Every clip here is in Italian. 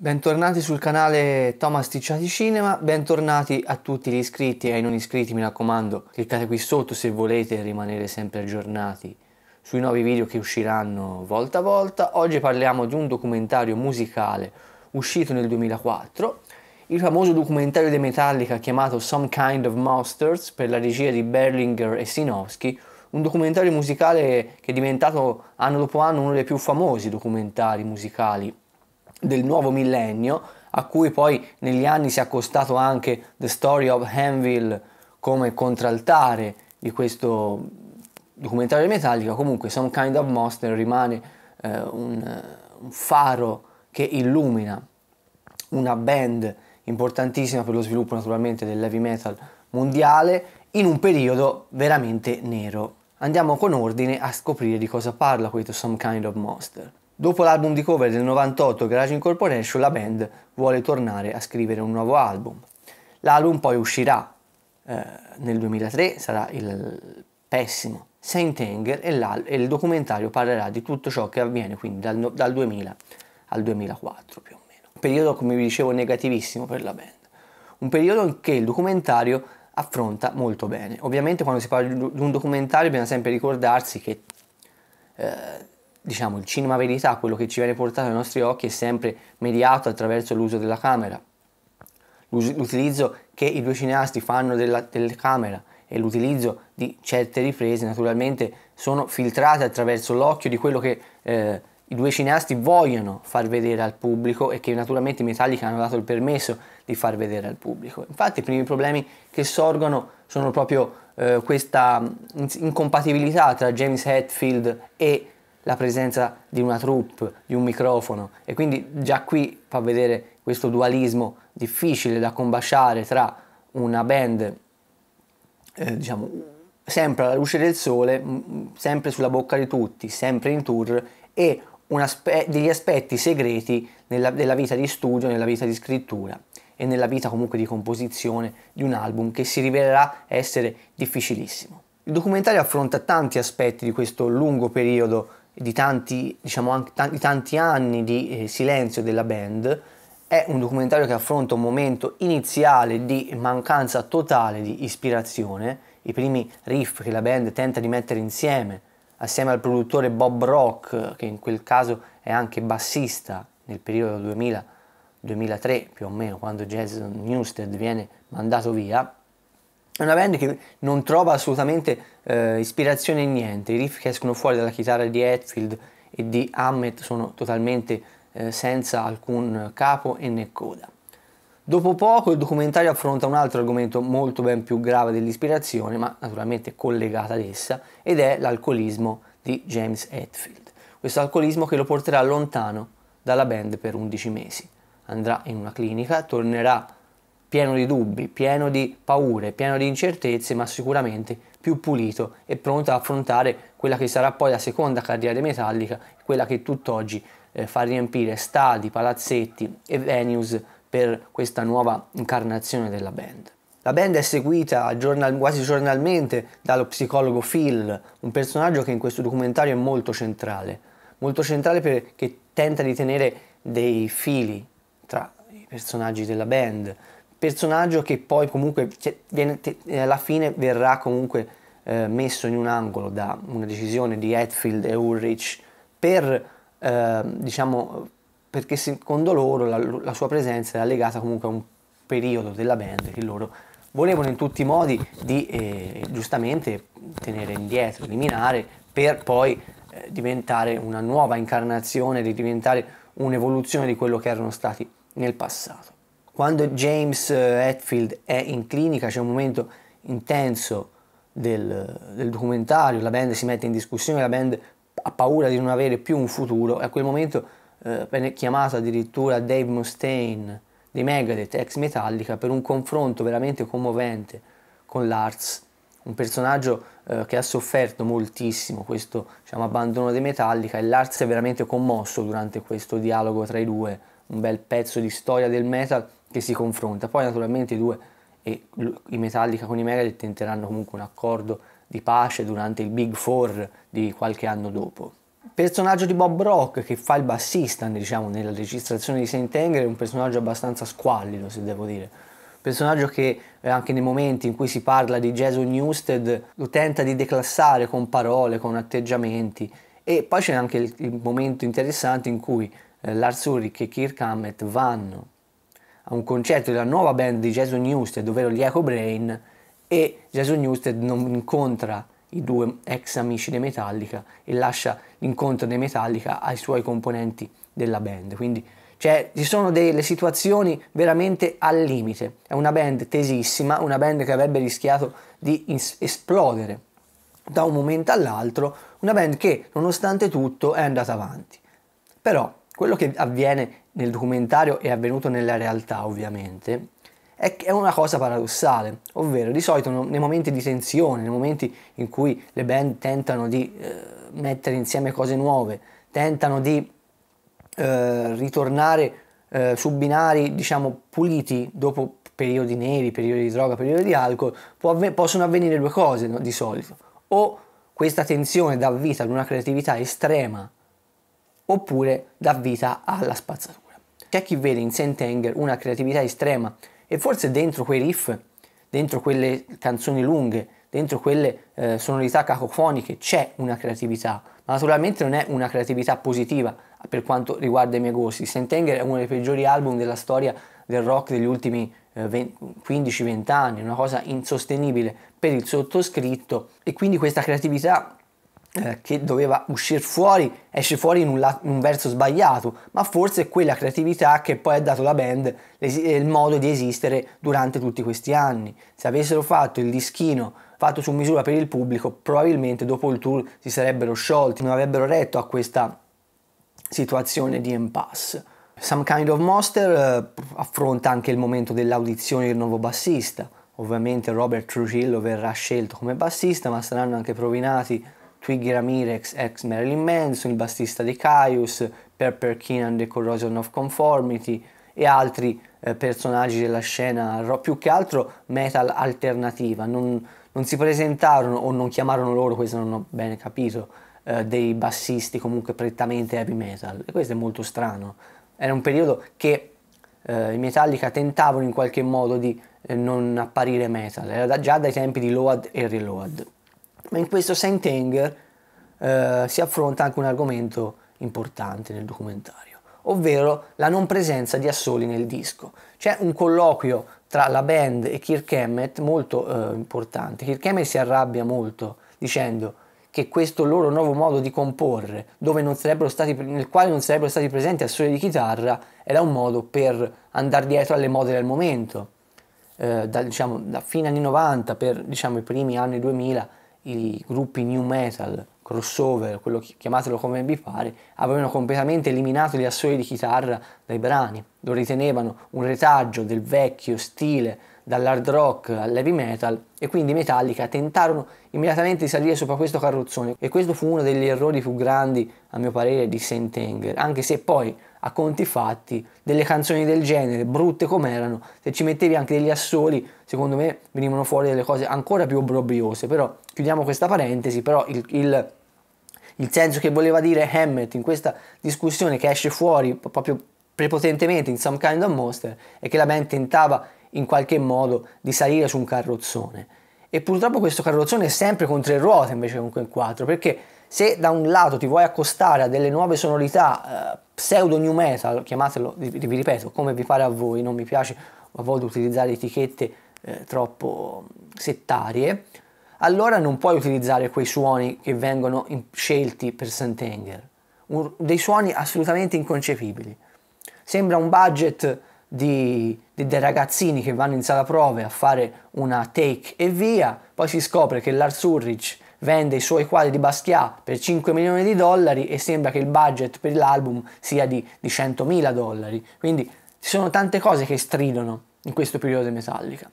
Bentornati sul canale Thomas Ticciati Cinema, bentornati a tutti gli iscritti e ai non iscritti, mi raccomando, cliccate qui sotto se volete rimanere sempre aggiornati sui nuovi video che usciranno volta a volta. Oggi parliamo di un documentario musicale uscito nel 2004, il famoso documentario dei Metallica chiamato Some Kind of Monsters per la regia di Berlinger e Sinowski, un documentario musicale che è diventato anno dopo anno uno dei più famosi documentari musicali del nuovo millennio, a cui poi negli anni si è accostato anche The Story of Hanville come contraltare di questo documentario di Metallica, comunque Some Kind of Monster rimane eh, un, eh, un faro che illumina una band importantissima per lo sviluppo naturalmente dell'heavy metal mondiale in un periodo veramente nero. Andiamo con ordine a scoprire di cosa parla questo Some Kind of Monster. Dopo l'album di cover del 98 Garage Incorporation, la band vuole tornare a scrivere un nuovo album. L'album poi uscirà eh, nel 2003, sarà il pessimo Saint Anger e, e, il documentario parlerà di tutto ciò che avviene quindi dal, dal 2000 al 2004 più o meno. Un periodo, come vi dicevo, negativissimo per la band. Un periodo che il documentario affronta molto bene. Ovviamente quando si parla di un documentario bisogna sempre ricordarsi che... Eh, diciamo, il cinema verità, quello che ci viene portato ai nostri occhi, è sempre mediato attraverso l'uso della camera. L'utilizzo che i due cineasti fanno della telecamera e l'utilizzo di certe riprese naturalmente sono filtrate attraverso l'occhio di quello che eh, i due cineasti vogliono far vedere al pubblico e che naturalmente i Metallica hanno dato il permesso di far vedere al pubblico. Infatti i primi problemi che sorgono sono proprio eh, questa incompatibilità tra James Hetfield e la presenza di una troupe, di un microfono e quindi già qui fa vedere questo dualismo difficile da combaciare tra una band eh, diciamo sempre alla luce del sole, sempre sulla bocca di tutti, sempre in tour e aspe- degli aspetti segreti nella, della vita di studio, nella vita di scrittura e nella vita comunque di composizione di un album che si rivelerà essere difficilissimo. Il documentario affronta tanti aspetti di questo lungo periodo di tanti, diciamo, anche, tanti, tanti anni di eh, silenzio della band, è un documentario che affronta un momento iniziale di mancanza totale di ispirazione, i primi riff che la band tenta di mettere insieme, assieme al produttore Bob Rock, che in quel caso è anche bassista nel periodo 2000-2003 più o meno, quando Jason Newsted viene mandato via, è una band che non trova assolutamente eh, ispirazione in niente, i riff che escono fuori dalla chitarra di Hetfield e di Hammett sono totalmente eh, senza alcun capo e né coda. Dopo poco il documentario affronta un altro argomento molto ben più grave dell'ispirazione, ma naturalmente collegata ad essa, ed è l'alcolismo di James Hetfield. Questo alcolismo che lo porterà lontano dalla band per 11 mesi. Andrà in una clinica, tornerà a pieno di dubbi, pieno di paure, pieno di incertezze, ma sicuramente più pulito e pronto a affrontare quella che sarà poi la seconda carriera di metallica, quella che tutt'oggi eh, fa riempire stadi, palazzetti e venues per questa nuova incarnazione della band. La band è seguita giornal quasi giornalmente dallo psicologo Phil, un personaggio che in questo documentario è molto centrale, molto centrale perché tenta di tenere dei fili tra i personaggi della band, personaggio che poi comunque cioè, viene, te, eh, alla fine verrà comunque eh, messo in un angolo da una decisione di Hetfield e Ulrich per, eh, diciamo, perché secondo loro la, la, sua presenza era legata comunque a un periodo della band che loro volevano in tutti i modi di eh, giustamente tenere indietro, eliminare per poi eh, diventare una nuova incarnazione, di diventare un'evoluzione di quello che erano stati nel passato. Quando James eh, Hetfield è in clinica c'è un momento intenso del, del, documentario, la band si mette in discussione, la band ha paura di non avere più un futuro e a quel momento eh, venne chiamato addirittura Dave Mustaine di Megadeth, ex Metallica, per un confronto veramente commovente con Lars, un personaggio eh, che ha sofferto moltissimo questo diciamo, abbandono di Metallica e Lars è veramente commosso durante questo dialogo tra i due, un bel pezzo di storia del metal che si confronta. Poi naturalmente i due, e i Metallica con i Megadeth, tenteranno comunque un accordo di pace durante il Big Four di qualche anno dopo. personaggio di Bob Rock che fa il bassista diciamo, nella registrazione di Saint Anger è un personaggio abbastanza squallido se devo dire. Personaggio che eh, anche nei momenti in cui si parla di Jason Newsted lo tenta di declassare con parole, con atteggiamenti e poi c'è anche il, il momento interessante in cui eh, Lars Ulrich e Kirk Hammett vanno a un concerto della nuova band di Jason Newsted, ovvero gli Echo Brain, e Jason Newsted non incontra i due ex amici dei Metallica e lascia l'incontro dei Metallica ai suoi componenti della band. Quindi cioè, ci sono delle situazioni veramente al limite. È una band tesissima, una band che avrebbe rischiato di ins- esplodere da un momento all'altro, una band che nonostante tutto è andata avanti. Però quello che avviene nel documentario è avvenuto nella realtà ovviamente, è, una cosa paradossale, ovvero di solito nei momenti di tensione, nei momenti in cui le band tentano di eh, mettere insieme cose nuove, tentano di eh, ritornare eh, su binari diciamo puliti dopo periodi neri, periodi di droga, periodi di alcol, avven- possono avvenire due cose no? di solito, o questa tensione dà vita ad una creatività estrema oppure dà vita alla spazzatura. C'è chi vede in Sentenger una creatività estrema e forse dentro quei riff, dentro quelle canzoni lunghe, dentro quelle eh, sonorità cacofoniche c'è una creatività, ma naturalmente non è una creatività positiva per quanto riguarda i miei gusti. Sentenger è uno dei peggiori album della storia del rock degli ultimi eh, 15-20 anni, una cosa insostenibile per il sottoscritto e quindi questa creatività eh, che doveva uscire fuori, esce fuori in un, la- un, verso sbagliato, ma forse è quella creatività che poi ha dato la band es- il modo di esistere durante tutti questi anni. Se avessero fatto il dischino fatto su misura per il pubblico, probabilmente dopo il tour si sarebbero sciolti, non avrebbero retto a questa situazione di impasse. Some Kind of Monster eh, affronta anche il momento dell'audizione del nuovo bassista. Ovviamente Robert Trujillo verrà scelto come bassista, ma saranno anche provinati Twiggy Ramirez ex Marilyn Manson, il bassista di Caius, Pepper Keenan The Corrosion of Conformity e altri eh, personaggi della scena più che altro metal alternativa. Non, non, si presentarono o non chiamarono loro, questo non ho bene capito, eh, dei bassisti comunque prettamente heavy metal. E questo è molto strano. Era un periodo che eh, i Metallica tentavano in qualche modo di eh, non apparire metal, era da, già dai tempi di Load e Reload. Ma in questo Saint-Anger eh, si affronta anche un argomento importante nel documentario, ovvero la non presenza di assoli nel disco. C'è un colloquio tra la band e Kirk Hammett molto eh, importante. Kirk Hammett si arrabbia molto dicendo che questo loro nuovo modo di comporre, stati, nel quale non sarebbero stati presenti assoli di chitarra, era un modo per andare dietro alle mode del momento. Eh, da, diciamo, da fine anni 90 per diciamo, i primi anni 2000 i gruppi new metal, crossover, quello che, chiamatelo come vi pare, avevano completamente eliminato gli assoli di chitarra dai brani, lo ritenevano un retaggio del vecchio stile dall'hard rock all'heavy metal e quindi Metallica tentarono immediatamente di salire sopra questo carrozzone e questo fu uno degli errori più grandi a mio parere di Saint Anger, anche se poi a conti fatti delle canzoni del genere, brutte com'erano, se ci mettevi anche degli assoli, secondo me venivano fuori delle cose ancora più obbrobriose, però chiudiamo questa parentesi, però il, il, il senso che voleva dire Hammett in questa discussione che esce fuori proprio prepotentemente in Some Kind of Monster è che la band tentava in qualche modo di salire su un carrozzone e purtroppo questo carrozzone è sempre con tre ruote invece con quel quattro perché se da un lato ti vuoi accostare a delle nuove sonorità eh, pseudo new metal, chiamatelo, vi ripeto, come vi pare a voi, non mi piace a volte utilizzare etichette eh, troppo settarie, allora non puoi utilizzare quei suoni che vengono in, scelti per Santenger, dei suoni assolutamente inconcepibili. Sembra un budget di, di, dei ragazzini che vanno in sala prove a fare una take e via, poi si scopre che Lars Ulrich vende i suoi quadri di Basquiat per 5 milioni di dollari e sembra che il budget per l'album sia di, di 100 mila dollari. Quindi ci sono tante cose che stridono in questo periodo di Metallica.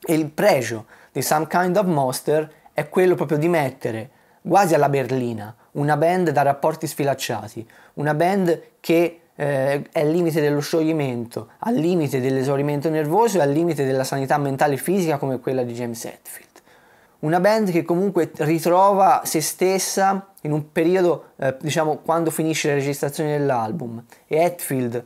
E il pregio di Some Kind of Monster è quello proprio di mettere quasi alla berlina una band da rapporti sfilacciati, una band che eh, è al limite dello scioglimento, al limite dell'esaurimento nervoso e al limite della sanità mentale e fisica come quella di James Hetfield una band che comunque ritrova se stessa in un periodo, eh, diciamo, quando finisce la registrazione dell'album. E Hetfield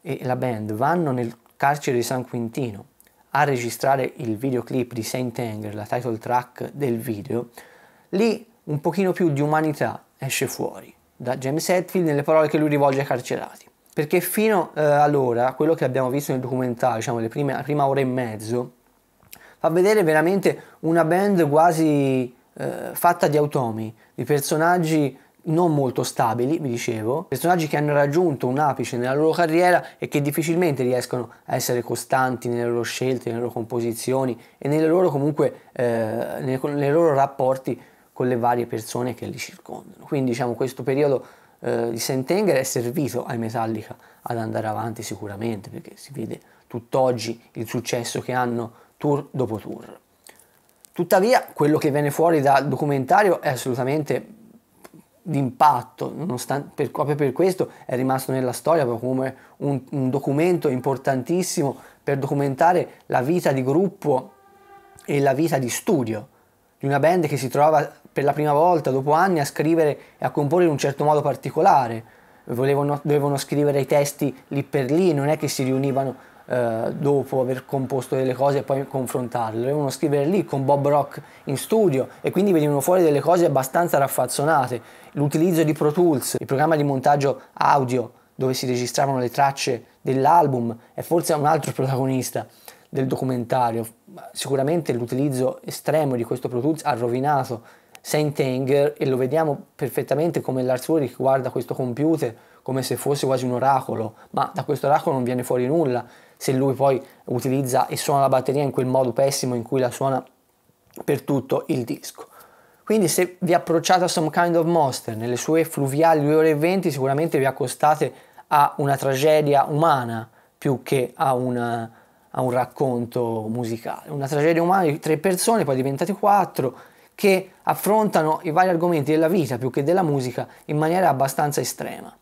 e la band vanno nel carcere di San Quintino a registrare il videoclip di Saint Anger, la title track del video, lì un pochino più di umanità esce fuori da James Hetfield nelle parole che lui rivolge ai carcerati. Perché fino eh, allora, quello che abbiamo visto nel documentario, diciamo le prime, la prima ora e mezzo, fa vedere veramente una band quasi eh, fatta di automi, di personaggi non molto stabili, vi dicevo, personaggi che hanno raggiunto un apice nella loro carriera e che difficilmente riescono a essere costanti nelle loro scelte, nelle loro composizioni e nelle loro comunque eh, nei, nei loro rapporti con le varie persone che li circondano. Quindi diciamo questo periodo eh, di Sentenger è servito ai Metallica ad andare avanti sicuramente perché si vede tutt'oggi il successo che hanno tour dopo tour. Tuttavia, quello che viene fuori dal documentario è assolutamente d'impatto, per, proprio per questo è rimasto nella storia come un, un documento importantissimo per documentare la vita di gruppo e la vita di studio di una band che si trovava per la prima volta dopo anni a scrivere e a comporre in un certo modo particolare. Volevano, dovevano scrivere i testi lì per lì, non è che si riunivano eh, dopo aver composto delle cose e poi confrontarle, dovevano scrivere lì con Bob Rock in studio e quindi venivano fuori delle cose abbastanza raffazzonate. L'utilizzo di Pro Tools, il programma di montaggio audio dove si registravano le tracce dell'album, è forse un altro protagonista del documentario. Sicuramente l'utilizzo estremo di questo Pro Tools ha rovinato Saint-Anger e lo vediamo perfettamente come Lars Ulrich guarda questo computer come se fosse quasi un oracolo, ma da questo oracolo non viene fuori nulla se lui poi utilizza e suona la batteria in quel modo pessimo in cui la suona per tutto il disco. Quindi se vi approcciate a Some Kind of Monster nelle sue fluviali 2 ore e 20 sicuramente vi accostate a una tragedia umana più che a, una, a un racconto musicale. Una tragedia umana di tre persone, poi diventate quattro, che affrontano i vari argomenti della vita più che della musica in maniera abbastanza estrema.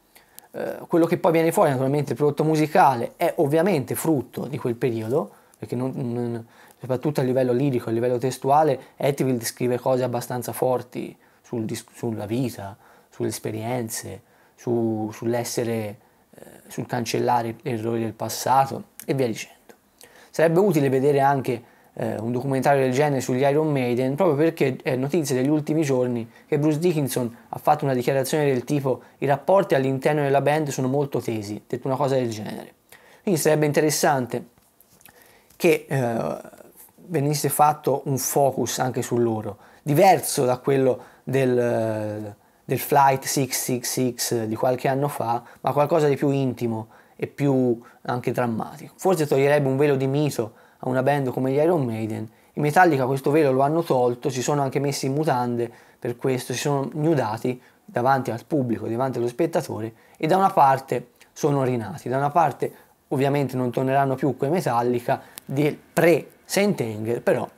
Eh, quello che poi viene fuori, naturalmente, il prodotto musicale è ovviamente frutto di quel periodo, perché non, non, soprattutto a livello lirico, a livello testuale, Etivill scrive cose abbastanza forti sul, sulla vita, sulle esperienze, su, sull'essere, eh, sul cancellare errori del passato e via dicendo. Sarebbe utile vedere anche eh, un documentario del genere sugli Iron Maiden, proprio perché è notizia degli ultimi giorni che Bruce Dickinson ha fatto una dichiarazione del tipo i rapporti all'interno della band sono molto tesi, ha detto una cosa del genere. Quindi sarebbe interessante che eh, venisse fatto un focus anche su loro, diverso da quello del, del Flight 666 di qualche anno fa, ma qualcosa di più intimo e più anche drammatico. Forse toglierebbe un velo di mito a una band come gli Iron Maiden. I Metallica questo velo lo hanno tolto, si sono anche messi in mutande per questo, si sono nudati davanti al pubblico, davanti allo spettatore e da una parte sono rinati, da una parte ovviamente non torneranno più quei Metallica del pre-Sentenger, però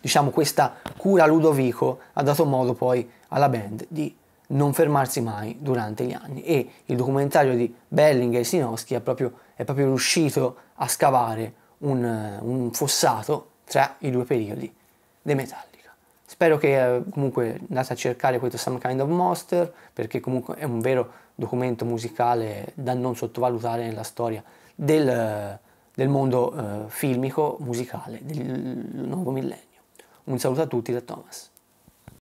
diciamo questa cura Ludovico ha dato modo poi alla band di non fermarsi mai durante gli anni e il documentario di Bellinger e Sinoschi è proprio, è proprio riuscito a scavare un, un fossato tra i due periodi dei Metallica. Spero che eh, comunque andate a cercare questo Some Kind of Monster perché comunque è un vero documento musicale da non sottovalutare nella storia del, eh, del mondo eh, filmico musicale del nuovo millennio. Un saluto a tutti da Thomas.